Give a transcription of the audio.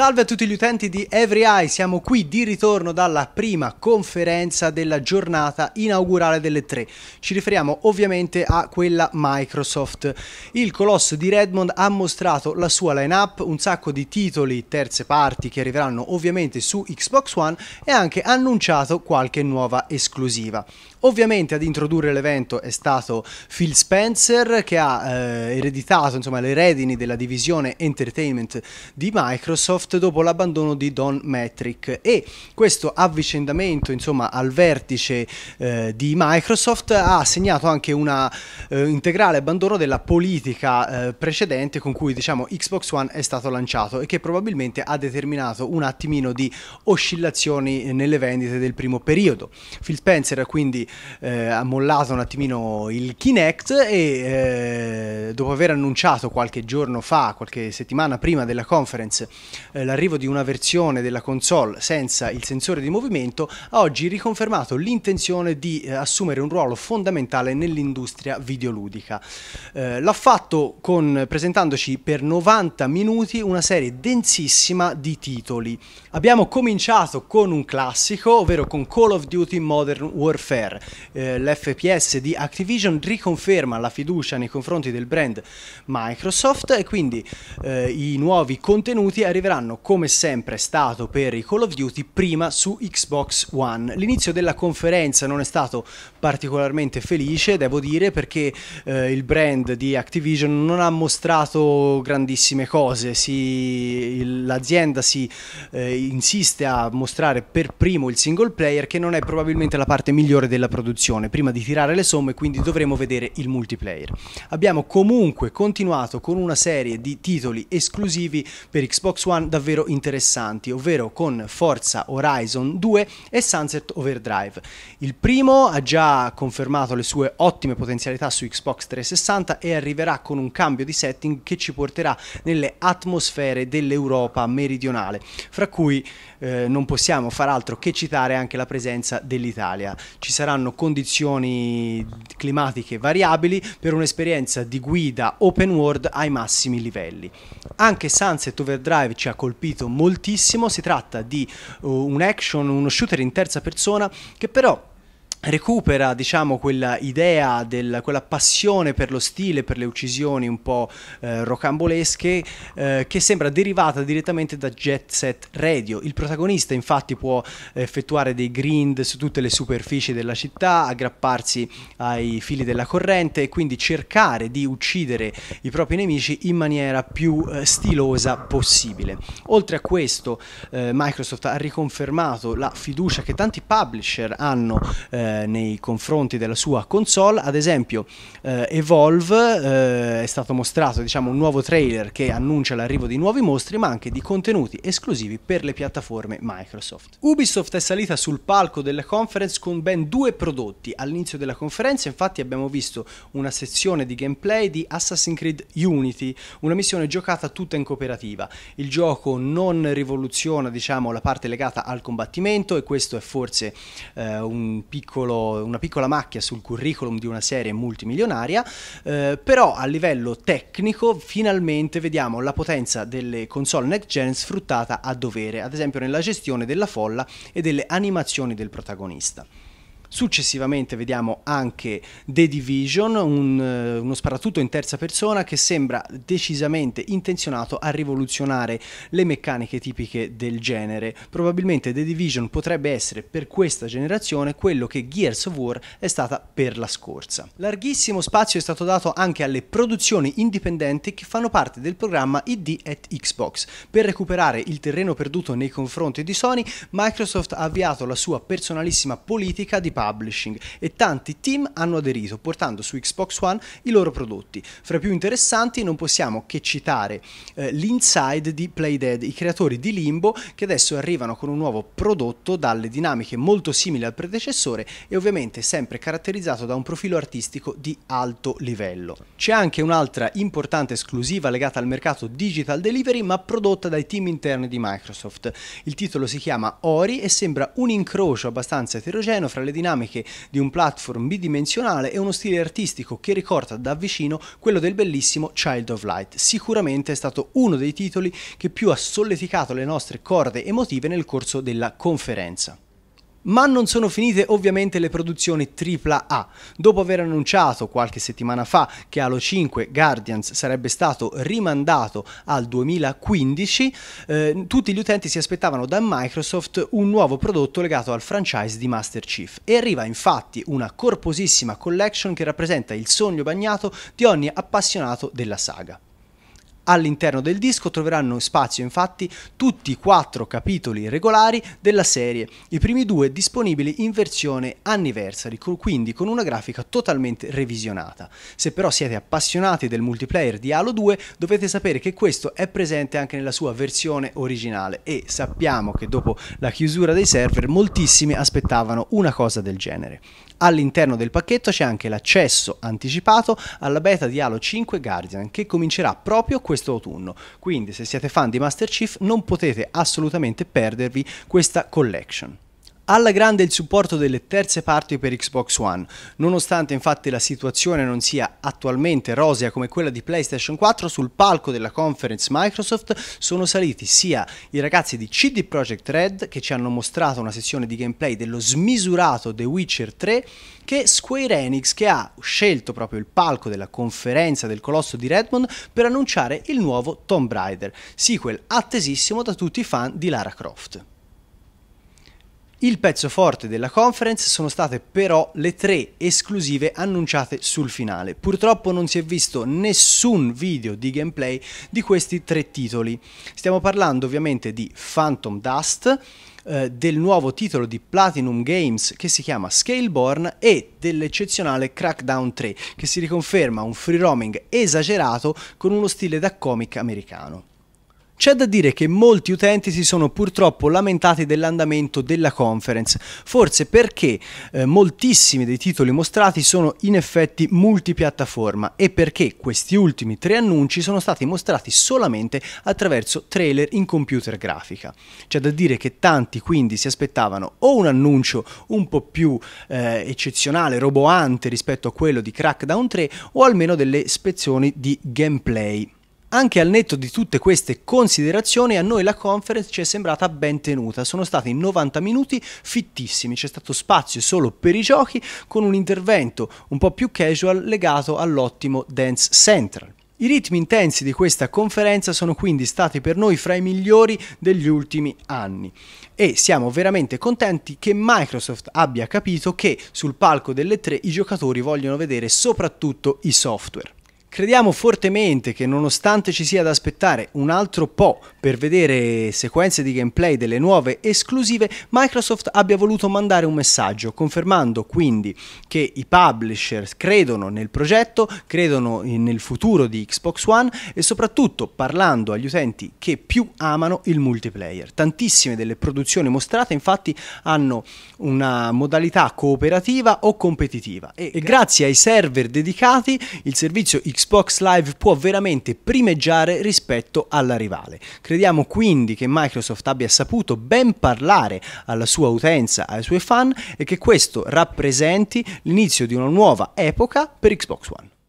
Salve a tutti gli utenti di Every Eye, siamo qui di ritorno dalla prima conferenza della giornata inaugurale delle tre. Ci riferiamo ovviamente a quella Microsoft. Il colosso di Redmond ha mostrato la sua lineup, un sacco di titoli terze parti che arriveranno ovviamente su Xbox One e ha anche annunciato qualche nuova esclusiva. Ovviamente ad introdurre l'evento è stato Phil Spencer che ha eh, ereditato insomma, le redini della divisione entertainment di Microsoft Microsoft dopo l'abbandono di Don Metric e questo avvicendamento insomma, al vertice eh, di Microsoft ha segnato anche un eh, integrale abbandono della politica eh, precedente con cui diciamo, Xbox One è stato lanciato e che probabilmente ha determinato un attimino di oscillazioni nelle vendite del primo periodo. Phil Spencer quindi eh, ha mollato un attimino il Kinect e eh, dopo aver annunciato qualche giorno fa, qualche settimana prima della conference eh, eh, l'arrivo di una versione della console senza il sensore di movimento ha oggi riconfermato l'intenzione di eh, assumere un ruolo fondamentale nell'industria videoludica. Eh, l'ha fatto con, presentandoci per 90 minuti una serie densissima di titoli. Abbiamo cominciato con un classico, ovvero con Call of Duty Modern Warfare. L'FPS di Activision riconferma la fiducia nei confronti del brand Microsoft e quindi i nuovi contenuti arriveranno saranno come sempre stato per i Call of Duty prima su Xbox One. L'inizio della conferenza non è stato particolarmente felice, devo dire, perché eh, il brand di Activision non ha mostrato grandissime cose. Si, l'azienda si eh, insiste a mostrare per primo il single player che non è probabilmente la parte migliore della produzione, prima di tirare le somme, quindi dovremo vedere il multiplayer. Abbiamo comunque continuato con una serie di titoli esclusivi per Xbox One davvero interessanti, ovvero con Forza Horizon 2 e Sunset Overdrive. Il primo ha già confermato le sue ottime potenzialità su Xbox 360 e arriverà con un cambio di setting che ci porterà nelle atmosfere dell'Europa meridionale, fra cui eh, non possiamo far altro che citare anche la presenza dell'Italia. Ci saranno condizioni climatiche variabili per un'esperienza di guida open world ai massimi livelli. Anche Sunset Overdrive ci ha colpito moltissimo, si tratta di uh, un action, uno shooter in terza persona che però recupera diciamo quella idea, del, quella passione per lo stile, per le uccisioni un po' eh, rocambolesche eh, che sembra derivata direttamente da Jet Set Radio. Il protagonista infatti può effettuare dei grind su tutte le superfici della città, aggrapparsi ai fili della corrente e quindi cercare di uccidere i propri nemici in maniera più eh, stilosa possibile. Oltre a questo eh, Microsoft ha riconfermato la fiducia che tanti publisher hanno eh, eh, nei confronti della sua console, ad esempio eh, Evolve eh, è stato mostrato diciamo, un nuovo trailer che annuncia l'arrivo di nuovi mostri ma anche di contenuti esclusivi per le piattaforme Microsoft. Ubisoft è salita sul palco della conference con ben due prodotti. All'inizio della conferenza infatti abbiamo visto una sezione di gameplay di Assassin's Creed Unity, una missione giocata tutta in cooperativa. Il gioco non rivoluziona diciamo, la parte legata al combattimento e questo è forse eh, un piccolo piccolo, una piccola macchia sul curriculum di una serie multimilionaria, eh, però a livello tecnico finalmente vediamo la potenza delle console next gen sfruttata a dovere, ad esempio nella gestione della folla e delle animazioni del protagonista. Successivamente vediamo anche The Division, un, eh, uno sparatutto in terza persona che sembra decisamente intenzionato a rivoluzionare le meccaniche tipiche del genere. Probabilmente The Division potrebbe essere per questa generazione quello che Gears of War è stata per la scorsa. Larghissimo spazio è stato dato anche alle produzioni indipendenti che fanno parte del programma ID at Xbox. Per recuperare il terreno perduto nei confronti di Sony, Microsoft ha avviato la sua personalissima politica di Publishing e tanti team hanno aderito portando su Xbox One i loro prodotti. Fra i più interessanti non possiamo che citare eh, l'inside di Playdead, i creatori di Limbo che adesso arrivano con un nuovo prodotto dalle dinamiche molto simili al predecessore e ovviamente sempre caratterizzato da un profilo artistico di alto livello. C'è anche un'altra importante esclusiva legata al mercato digital delivery ma prodotta dai team interni di Microsoft. Il titolo si chiama Ori e sembra un incrocio abbastanza eterogeneo fra le dinamiche dinamiche di un platform bidimensionale e uno stile artistico che ricorda da vicino quello del bellissimo Child of Light. Sicuramente è stato uno dei titoli che più ha solleticato le nostre corde emotive nel corso della conferenza. Ma non sono finite ovviamente le produzioni AAA. Dopo aver annunciato qualche settimana fa che Halo 5 Guardians sarebbe stato rimandato al 2015, eh, tutti gli utenti si aspettavano da Microsoft un nuovo prodotto legato al franchise di Master Chief e arriva infatti una corposissima collection che rappresenta il sogno bagnato di ogni appassionato della saga. All'interno del disco troveranno spazio infatti tutti i quattro capitoli regolari della serie, i primi due disponibili in versione anniversary, quindi con una grafica totalmente revisionata. Se però siete appassionati del multiplayer di Halo 2 dovete sapere che questo è presente anche nella sua versione originale e sappiamo che dopo la chiusura dei server moltissimi aspettavano una cosa del genere. All'interno del pacchetto c'è anche l'accesso anticipato alla beta di Halo 5 Guardian che comincerà proprio questo questo autunno. Quindi se siete fan di Master Chief non potete assolutamente perdervi questa collection alla grande il supporto delle terze parti per Xbox One. Nonostante infatti la situazione non sia attualmente rosea come quella di PlayStation 4, sul palco della conference Microsoft sono saliti sia i ragazzi di CD Projekt Red che ci hanno mostrato una sessione di gameplay dello smisurato The Witcher 3 che Square Enix che ha scelto proprio il palco della conferenza del colosso di Redmond per annunciare il nuovo Tomb Raider, sequel attesissimo da tutti i fan di Lara Croft. Il pezzo forte della conference sono state però le tre esclusive annunciate sul finale. Purtroppo non si è visto nessun video di gameplay di questi tre titoli. Stiamo parlando ovviamente di Phantom Dust, eh, del nuovo titolo di Platinum Games che si chiama Scaleborn e dell'eccezionale Crackdown 3 che si riconferma un free roaming esagerato con uno stile da comic americano. C'è da dire che molti utenti si sono purtroppo lamentati dell'andamento della conference, forse perché eh, moltissimi dei titoli mostrati sono in effetti multipiattaforma e perché questi ultimi tre annunci sono stati mostrati solamente attraverso trailer in computer grafica. C'è da dire che tanti quindi si aspettavano o un annuncio un po' più eh, eccezionale, roboante rispetto a quello di Crackdown 3 o almeno delle spezioni di gameplay. Anche al netto di tutte queste considerazioni, a noi la conference ci è sembrata ben tenuta. Sono stati 90 minuti fittissimi, c'è stato spazio solo per i giochi, con un intervento un po' più casual legato all'ottimo Dance Central. I ritmi intensi di questa conferenza sono quindi stati per noi fra i migliori degli ultimi anni e siamo veramente contenti che Microsoft abbia capito che sul palco delle tre i giocatori vogliono vedere soprattutto i software. Crediamo fortemente che nonostante ci sia da aspettare un altro po' per vedere sequenze di gameplay delle nuove esclusive, Microsoft abbia voluto mandare un messaggio confermando quindi che i publisher credono nel progetto, credono nel futuro di Xbox One e soprattutto parlando agli utenti che più amano il multiplayer. Tantissime delle produzioni mostrate infatti hanno una modalità cooperativa o competitiva e, e grazie ai server dedicati il servizio Xbox Xbox Live può veramente primeggiare rispetto alla rivale. Crediamo quindi che Microsoft abbia saputo ben parlare alla sua utenza, ai suoi fan e che questo rappresenti l'inizio di una nuova epoca per Xbox One.